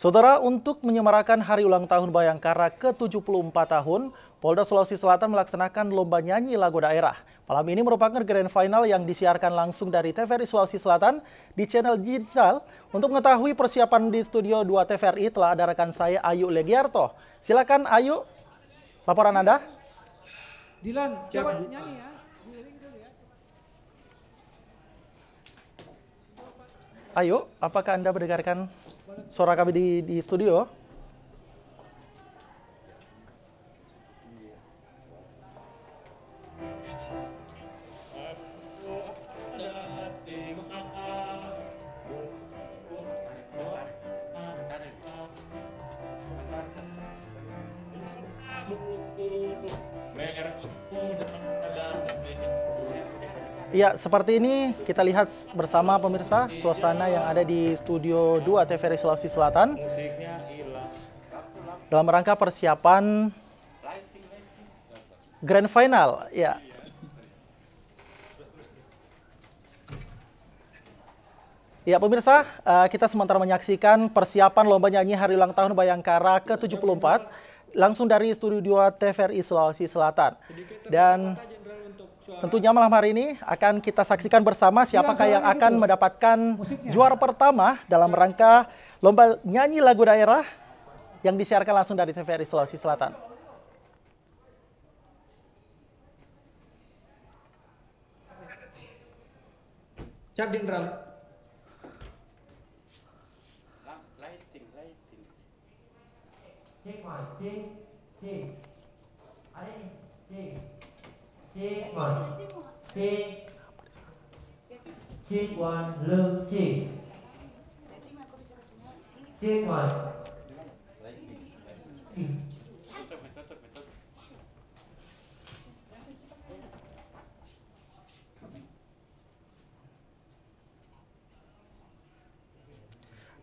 Saudara, untuk menyemarakan hari ulang tahun Bayangkara ke-74 tahun, Polda Sulawesi Selatan melaksanakan lomba nyanyi lagu daerah. Malam ini merupakan grand final yang disiarkan langsung dari TVRI Sulawesi Selatan di channel digital. Untuk mengetahui persiapan di studio 2 TVRI telah ada rekan saya Ayu Legiarto. Silakan Ayu, laporan Anda. Dilan, coba nyanyi ya. ya. Ayo, apakah Anda mendengarkan suara kami di, di studio Ya, seperti ini kita lihat bersama pemirsa suasana yang ada di Studio 2 TVRI Sulawesi Selatan. Dalam rangka persiapan Grand Final, ya. Ya pemirsa, eh, kita sementara menyaksikan persiapan lomba nyanyi hari ulang tahun Bayangkara ke-74 langsung dari Studio 2 TVRI Sulawesi Selatan. Dan Tentunya malam hari ini akan kita saksikan bersama siapakah iya, yang akan mendapatkan juara pertama dalam rangka lomba nyanyi lagu daerah yang disiarkan langsung dari TVRI Sulawesi Selatan. Cap Jenderal. Lighting, lighting. Cek, cek, cek. Ada one one one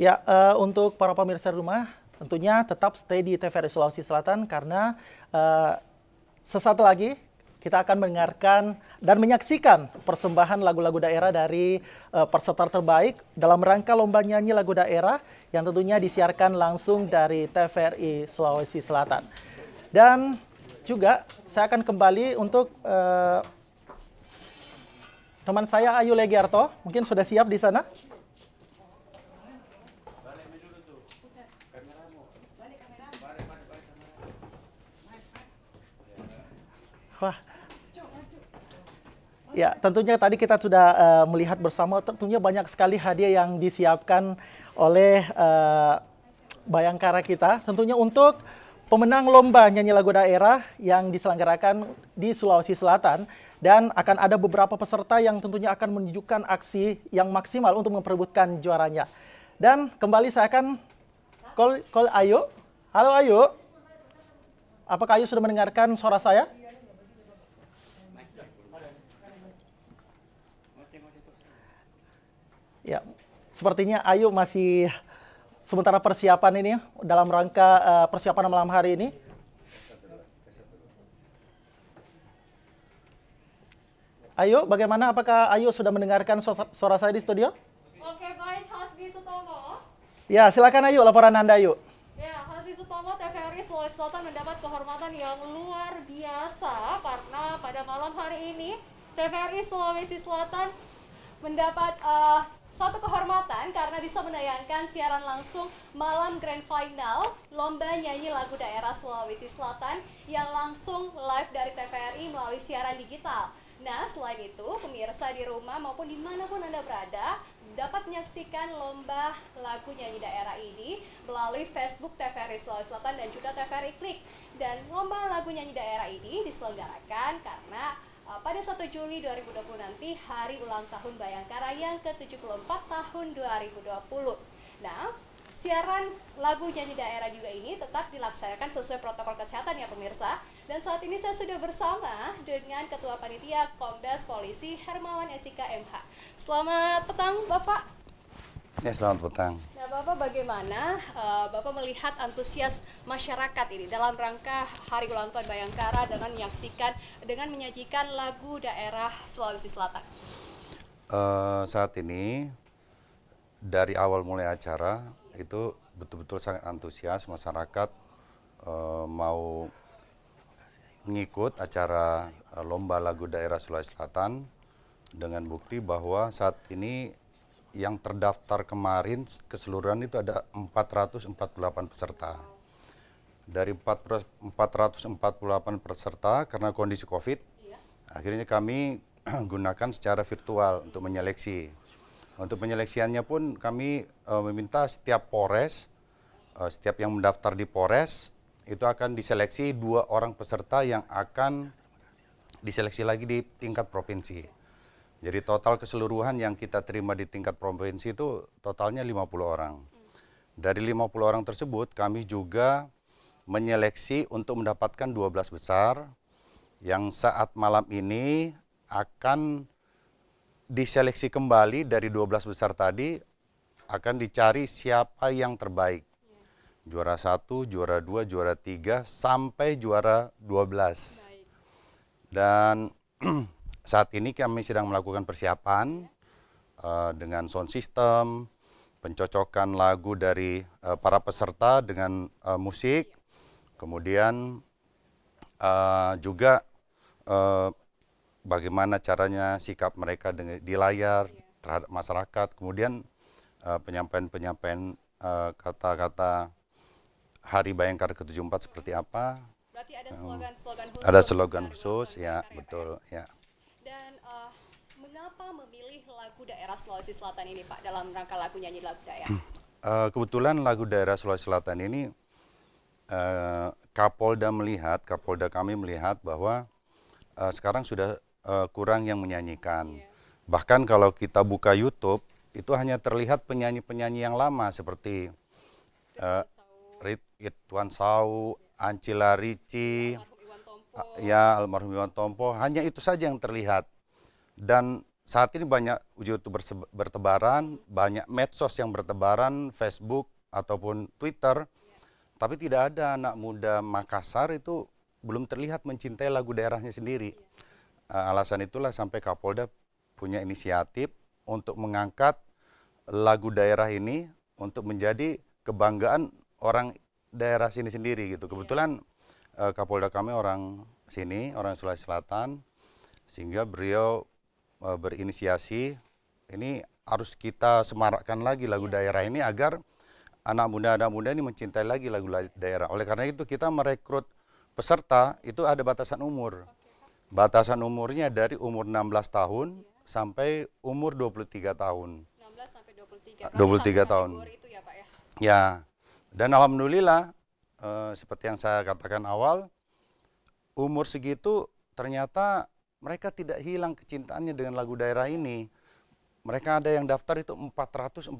Ya, uh, untuk para pemirsa rumah, tentunya tetap stay di TVRI Sulawesi Selatan karena uh, sesaat lagi kita akan mendengarkan dan menyaksikan persembahan lagu-lagu daerah dari uh, peserta terbaik dalam rangka lomba nyanyi lagu daerah yang tentunya disiarkan langsung dari TVRI Sulawesi Selatan. Dan juga saya akan kembali untuk uh, teman saya Ayu Legiarto, mungkin sudah siap di sana. Ya, tentunya tadi kita sudah uh, melihat bersama tentunya banyak sekali hadiah yang disiapkan oleh uh, Bayangkara kita. Tentunya untuk pemenang lomba nyanyi lagu daerah yang diselenggarakan di Sulawesi Selatan dan akan ada beberapa peserta yang tentunya akan menunjukkan aksi yang maksimal untuk memperebutkan juaranya. Dan kembali saya akan call, call Ayu. Halo Ayu. Apakah Ayu sudah mendengarkan suara saya? Ya, sepertinya Ayu masih sementara persiapan ini dalam rangka uh, persiapan malam hari ini. Ayu, bagaimana? Apakah Ayu sudah mendengarkan suara saya di studio? Oke, baik. Hasbi Sutomo. Ya, silakan Ayu, laporan Anda Ayu. Ya, Hasbi Sutomo TVRI Sulawesi Selatan mendapat kehormatan yang luar biasa karena pada malam hari ini TVRI Sulawesi Selatan mendapat uh, suatu kehormatan karena bisa menayangkan siaran langsung malam grand final lomba nyanyi lagu daerah Sulawesi Selatan yang langsung live dari TVRI melalui siaran digital. Nah, selain itu, pemirsa di rumah maupun dimanapun Anda berada dapat menyaksikan lomba lagu nyanyi daerah ini melalui Facebook TVRI Sulawesi Selatan dan juga TVRI Klik. Dan lomba lagu nyanyi daerah ini diselenggarakan karena Eh, pada 1 Juli 2020 nanti hari ulang tahun Bayangkara yang ke-74 tahun 2020. Nah, siaran lagu nyanyi daerah juga ini tetap dilaksanakan sesuai protokol kesehatan ya pemirsa. Dan saat ini saya sudah bersama dengan Ketua Panitia Kombes Polisi Hermawan SIK MH. Selamat petang Bapak. Ya, selamat petang. Nah, Bapak bagaimana uh, Bapak melihat antusias masyarakat ini dalam rangka Hari Ulang Tahun Bayangkara dengan menyaksikan dengan menyajikan lagu daerah Sulawesi Selatan? Uh, saat ini dari awal mulai acara itu betul-betul sangat antusias masyarakat uh, mau mengikut acara uh, lomba lagu daerah Sulawesi Selatan dengan bukti bahwa saat ini yang terdaftar kemarin keseluruhan itu ada 448 peserta. Dari 448 peserta karena kondisi COVID, iya. akhirnya kami gunakan secara virtual untuk menyeleksi. Untuk penyeleksiannya pun kami e, meminta setiap Polres, e, setiap yang mendaftar di Polres itu akan diseleksi dua orang peserta yang akan diseleksi lagi di tingkat provinsi. Jadi total keseluruhan yang kita terima di tingkat provinsi itu totalnya 50 orang. Dari 50 orang tersebut kami juga menyeleksi untuk mendapatkan 12 besar yang saat malam ini akan diseleksi kembali dari 12 besar tadi akan dicari siapa yang terbaik. Juara 1, juara 2, juara 3 sampai juara 12. Dan saat ini kami sedang melakukan persiapan uh, dengan sound system, pencocokan lagu dari uh, para peserta dengan uh, musik, kemudian uh, juga uh, bagaimana caranya sikap mereka dengan di layar terhadap masyarakat, kemudian penyampaian-penyampaian uh, kata-kata penyampaian, uh, Hari Bayangkara ke-74 seperti apa. Berarti ada slogan-slogan khusus. Ada slogan khusus, ya, ya, ya, betul, ya memilih lagu daerah Sulawesi Selatan ini Pak dalam rangka lagu nyanyi lagu daerah? Uh, kebetulan lagu daerah Sulawesi Selatan ini uh, Kapolda melihat, Kapolda kami melihat bahwa uh, sekarang sudah uh, kurang yang menyanyikan. Yeah. Bahkan kalau kita buka YouTube itu hanya terlihat penyanyi-penyanyi yang lama seperti uh, Rit Itwan Sau, Ancila Rici, ya almarhum Iwan Tompo hanya itu saja yang terlihat dan saat ini banyak youtuber bertebaran, banyak medsos yang bertebaran, Facebook ataupun Twitter, tapi tidak ada anak muda Makassar itu belum terlihat mencintai lagu daerahnya sendiri. Eh, alasan itulah sampai Kapolda punya inisiatif untuk mengangkat lagu daerah ini untuk menjadi kebanggaan orang daerah sini sendiri gitu. Iya. Kebetulan eh, Kapolda kami orang sini, orang Sulawesi Selatan, sehingga beliau uh, berinisiasi ini harus kita semarakkan lagi lagu iya. daerah ini agar anak muda anak muda ini mencintai lagi lagu daerah. Oleh karena itu kita merekrut peserta itu ada batasan umur. Batasan umurnya dari umur 16 tahun sampai umur 23 tahun. 16 sampai 23 ah, tahun. 23 tahun. Itu ya, Pak, ya? ya. Dan alhamdulillah eh, seperti yang saya katakan awal umur segitu ternyata mereka tidak hilang kecintaannya dengan lagu daerah ini. Mereka ada yang daftar itu 448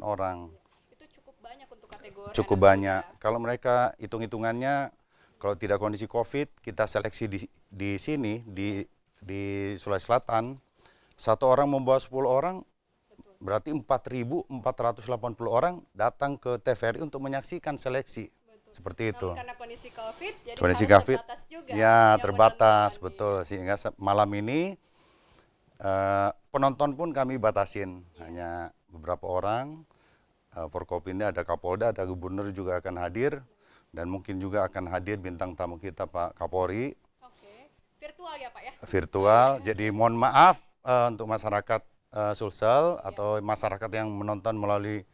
orang. Itu cukup banyak untuk kategori. Cukup banyak. Ya. Kalau mereka hitung-hitungannya, kalau tidak kondisi COVID, kita seleksi di, di sini, di, di Sulawesi Selatan, satu orang membawa 10 orang, Betul. berarti 4.480 orang datang ke TVRI untuk menyaksikan seleksi seperti itu. karena kondisi COVID, jadi kondisi COVID, terbatas juga. Ya, terbatas, betul. Sehingga malam ini uh, penonton pun kami batasin. Iya. Hanya beberapa orang, uh, Forkopimda ada Kapolda, ada Gubernur juga akan hadir. Dan mungkin juga akan hadir bintang tamu kita Pak Kapolri. Oke, virtual ya Pak ya? Virtual, iya. jadi mohon maaf uh, untuk masyarakat uh, Sulsel ya. atau masyarakat yang menonton melalui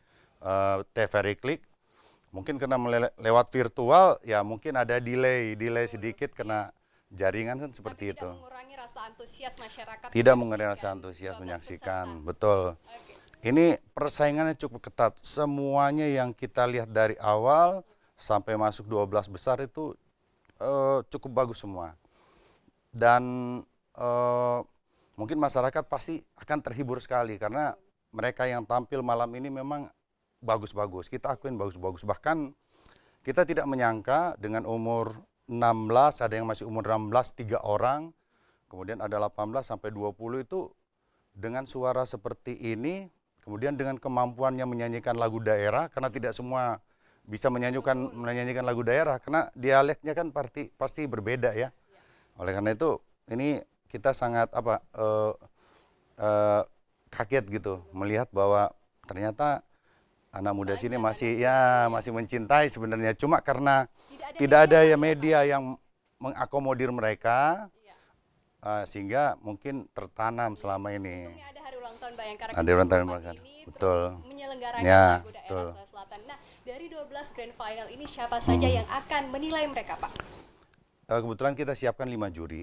uh, TVRI Klik Mungkin kena lewat virtual ya mungkin ada delay, delay sedikit kena jaringan kan seperti itu. Tidak mengurangi rasa antusias masyarakat. Tidak mengurangi rasa antusias menyaksikan, peserta. betul. Okay. Ini persaingannya cukup ketat. Semuanya yang kita lihat dari awal sampai masuk 12 besar itu uh, cukup bagus semua. Dan uh, mungkin masyarakat pasti akan terhibur sekali karena mereka yang tampil malam ini memang bagus-bagus. Kita akuin bagus-bagus. Bahkan kita tidak menyangka dengan umur 16, ada yang masih umur 16, tiga orang. Kemudian ada 18 sampai 20 itu dengan suara seperti ini. Kemudian dengan kemampuannya menyanyikan lagu daerah. Karena tidak semua bisa menyanyikan, menyanyikan lagu daerah. Karena dialeknya kan pasti, pasti berbeda ya. Iya. Oleh karena itu ini kita sangat apa uh, uh, kaget gitu melihat bahwa ternyata anak muda Banyak sini masih ya masih mencintai sebenarnya cuma karena tidak ada, tidak ya media ada ya media yang mengakomodir mereka iya. uh, sehingga mungkin tertanam iya. selama ini. Untungnya Ada hari ulang tahun Bayangkara. Ada ulang tahun ini, Betul. Menyelenggarakan ya, daerah betul. Selatan. Nah, dari 12 grand final ini siapa hmm. saja yang akan menilai mereka, Pak? Uh, kebetulan kita siapkan 5 juri.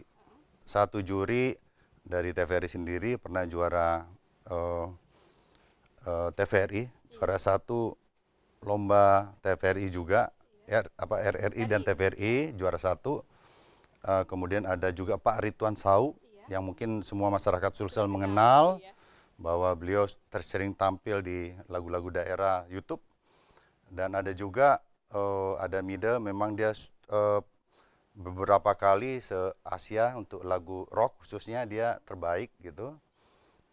Satu juri dari TVRI sendiri pernah juara uh, eh, uh, TVRI Juara satu lomba TVRI juga, R, apa RRI dan TVRI juara satu. Uh, kemudian ada juga Pak Rituan Sau iya. yang mungkin semua masyarakat Sulsel iya, mengenal iya. bahwa beliau tersering tampil di lagu-lagu daerah YouTube dan ada juga uh, eh, ada Mida memang dia uh, beberapa kali se Asia untuk lagu rock khususnya dia terbaik gitu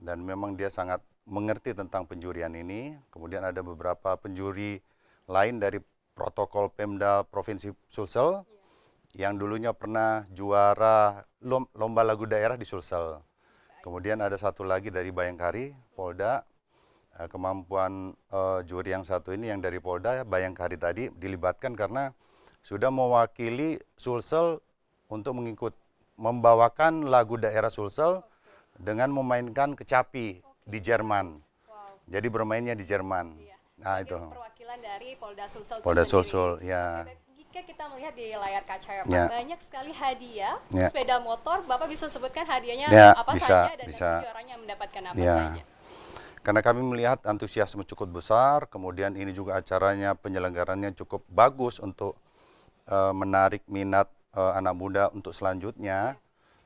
dan memang dia sangat mengerti tentang penjurian ini. Kemudian ada beberapa penjuri lain dari protokol Pemda Provinsi Sulsel iya. yang dulunya pernah juara lomba lagu daerah di Sulsel. Kemudian ada satu lagi dari Bayangkari Polda. Eh, kemampuan uh, juri yang satu ini yang dari Polda Bayangkari tadi dilibatkan karena sudah mewakili Sulsel untuk mengikut membawakan lagu daerah Sulsel dengan memainkan kecapi di Jerman. Wow. Jadi bermainnya di Jerman. Iya. Nah, Jadi itu. Perwakilan dari Polda Sulsel. Polda Sulsel, ya. Jika kita melihat di layar kaca ya, Pak, banyak sekali hadiah ya. sepeda motor. Bapak bisa sebutkan hadiahnya ya, apa bisa, saja dan bisa. juaranya mendapatkan apa ya. saja. Karena kami melihat antusiasme cukup besar, kemudian ini juga acaranya penyelenggarannya cukup bagus untuk uh, menarik minat uh, anak muda untuk selanjutnya. Iya.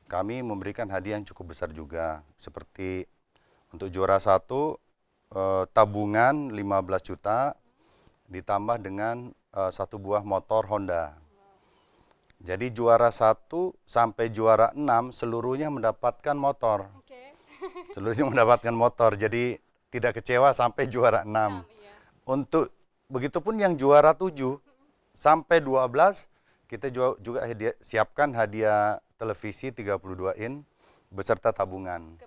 Kami memberikan hadiah yang cukup besar juga, seperti untuk juara satu eh, tabungan 15 juta ditambah dengan eh, satu buah motor Honda. Jadi juara satu sampai juara enam seluruhnya mendapatkan motor. Okay. seluruhnya mendapatkan motor. Jadi tidak kecewa sampai juara enam. Iya. Untuk begitupun yang juara tujuh sampai dua belas kita juga, juga hadiah, siapkan hadiah televisi 32 in beserta tabungan.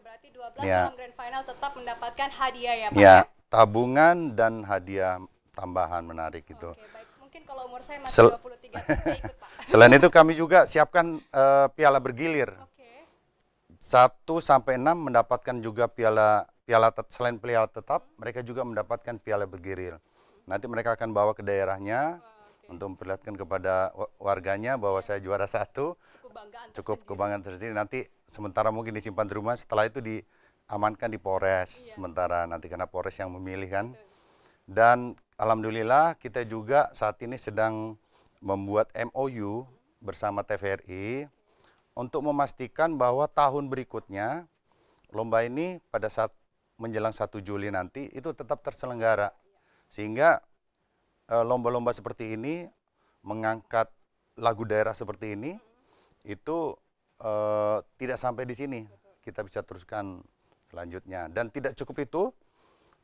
2012 ya. dalam Grand Final tetap mendapatkan hadiah ya Pak? Ya, tabungan dan hadiah tambahan menarik itu. Oke, baik. Mungkin kalau umur saya masih Sel 23 tahun, saya ikut Pak. Selain itu kami juga siapkan uh, piala bergilir. Oke. 1 sampai 6 mendapatkan juga piala piala selain piala tetap, hmm. mereka juga mendapatkan piala bergilir. Nanti mereka akan bawa ke daerahnya. Wow untuk memperlihatkan kepada warganya bahwa saya juara satu kebanggaan cukup tersendiri. kebanggaan tersendiri nanti sementara mungkin disimpan di rumah setelah itu diamankan di Polres iya. sementara nanti karena Polres yang memilih kan dan alhamdulillah kita juga saat ini sedang membuat MOU bersama TVRI untuk memastikan bahwa tahun berikutnya lomba ini pada saat menjelang 1 Juli nanti itu tetap terselenggara sehingga eh, lomba-lomba seperti ini mengangkat lagu daerah seperti ini itu uh, tidak sampai di sini. Kita bisa teruskan selanjutnya. Dan tidak cukup itu,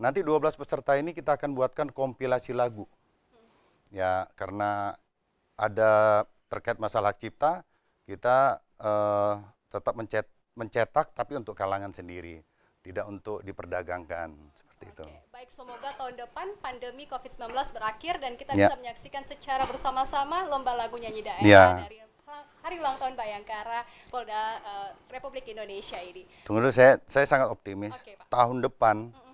nanti 12 peserta ini kita akan buatkan kompilasi lagu. Ya, karena ada terkait masalah cipta, kita uh, tetap mencet, mencetak tapi untuk kalangan sendiri, tidak untuk diperdagangkan. Seperti Oke, itu. Baik, semoga tahun depan pandemi COVID-19 berakhir dan kita ya. bisa menyaksikan secara bersama-sama lomba lagu nyanyi daerah ya. dari hari ulang tahun Bayangkara Polda uh, Republik Indonesia ini. Menurut saya saya sangat optimis okay, Pak. tahun depan mm -mm.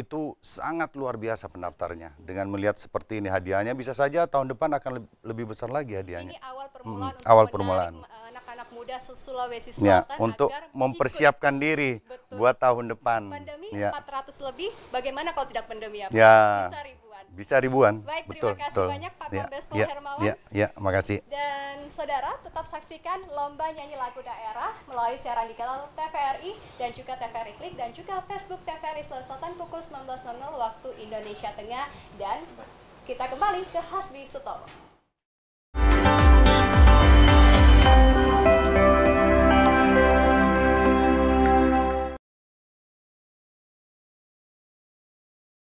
itu sangat luar biasa pendaftarnya dengan melihat seperti ini hadiahnya bisa saja tahun depan akan lebih besar lagi hadiahnya. Ini awal permulaan mm -hmm. awal permulaan. Eh, anak-anak muda Sulawesi ya, Selatan ya, untuk agar mempersiapkan ikut. diri Betul. buat tahun depan. Pandemi ya. 400 lebih bagaimana kalau tidak pandemi ya? Ya. Bisa ribuan. Bisa ribuan. Baik, terima Betul. kasih Betul. banyak Pak ya, Kombes ya, ya, Hermawan. Ya, ya, makasih. Dan saudara tetap saksikan lomba nyanyi lagu daerah melalui siaran di kanal TVRI dan juga TVRI Klik dan juga Facebook TVRI Selatan pukul 19.00 waktu Indonesia Tengah dan kita kembali ke Hasbi Sutomo.